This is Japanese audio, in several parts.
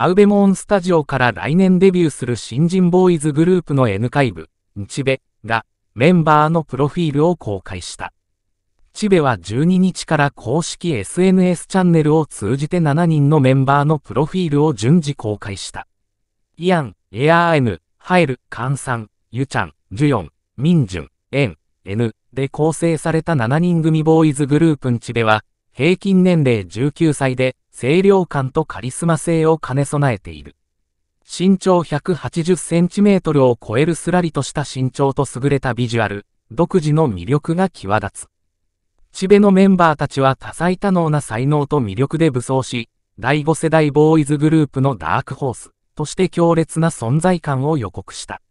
アウベモーンスタジオから来年デビューする新人ボーイズグループの N 会部、日ベがメンバーのプロフィールを公開した。チベは12日から公式 SNS チャンネルを通じて7人のメンバーのプロフィールを順次公開した。イアン、エアーエヌ、ハエル、カンサン、ユチャン、ジュヨン、ミンジュン、エン、エヌで構成された7人組ボーイズグループンチベは、平均年齢19歳で清涼感とカリスマ性を兼ね備えている。身長180センチメートルを超えるすらりとした身長と優れたビジュアル、独自の魅力が際立つ。チベのメンバーたちは多彩多能な才能と魅力で武装し、第5世代ボーイズグループのダークホースとして強烈な存在感を予告した。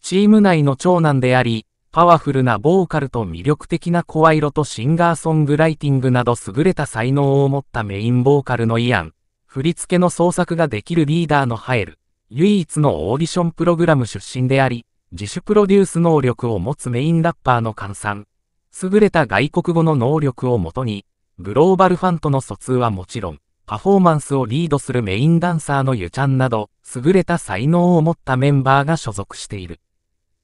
チーム内の長男であり、パワフルなボーカルと魅力的な声色とシンガーソングライティングなど優れた才能を持ったメインボーカルのイアン、振り付けの創作ができるリーダーのハエル、唯一のオーディションプログラム出身であり、自主プロデュース能力を持つメインラッパーの換算、優れた外国語の能力をもとに、グローバルファンとの疎通はもちろん、パフォーマンスをリードするメインダンサーのユチャンなど、優れた才能を持ったメンバーが所属している。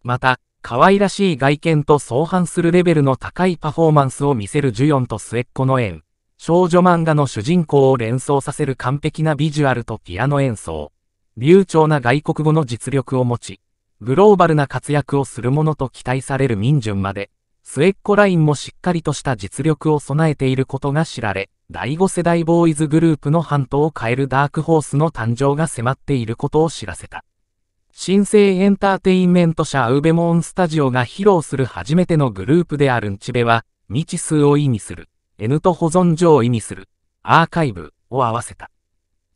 また、可愛らしい外見と相反するレベルの高いパフォーマンスを見せるジュヨンと末っ子の縁。少女漫画の主人公を連想させる完璧なビジュアルとピアノ演奏。流暢な外国語の実力を持ち、グローバルな活躍をするものと期待される民順まで、末っ子ラインもしっかりとした実力を備えていることが知られ、第5世代ボーイズグループの半島を変えるダークホースの誕生が迫っていることを知らせた。新生エンターテインメント社アウベモンスタジオが披露する初めてのグループであるんちべは、未知数を意味する、N と保存所を意味する、アーカイブを合わせた。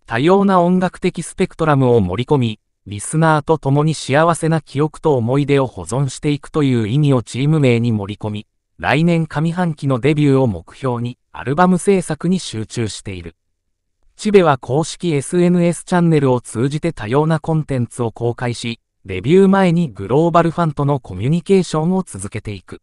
多様な音楽的スペクトラムを盛り込み、リスナーと共に幸せな記憶と思い出を保存していくという意味をチーム名に盛り込み、来年上半期のデビューを目標にアルバム制作に集中している。チベは公式 SNS チャンネルを通じて多様なコンテンツを公開し、デビュー前にグローバルファンとのコミュニケーションを続けていく。